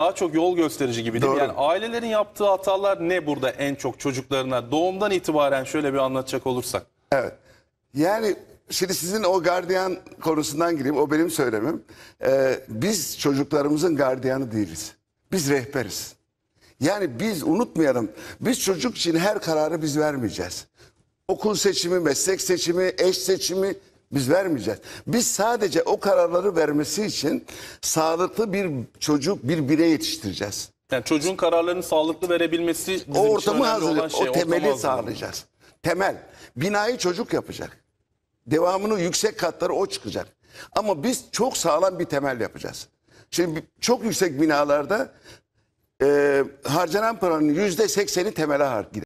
daha çok yol gösterici gibi değil Yani ailelerin yaptığı hatalar ne burada en çok çocuklarına doğumdan itibaren şöyle bir anlatacak olursak? Evet. Yani şimdi sizin o gardiyan konusundan gireyim. O benim söylemim. Ee, biz çocuklarımızın gardiyanı değiliz. Biz rehberiz. Yani biz unutmayalım. Biz çocuk için her kararı biz vermeyeceğiz. Okul seçimi, meslek seçimi, eş seçimi biz vermeyeceğiz. Biz sadece o kararları vermesi için sağlıklı bir çocuk, bir birey yetiştireceğiz. Yani çocuğun kararlarını sağlıklı verebilmesi bizim o ortamı için hazırlayıp, olan şey. O temeli sağlayacağız. Temel. Binayı çocuk yapacak. Devamını yüksek katları o çıkacak. Ama biz çok sağlam bir temel yapacağız. Şimdi çok yüksek binalarda e, harcanan paranın yüzde sekseni temele gider.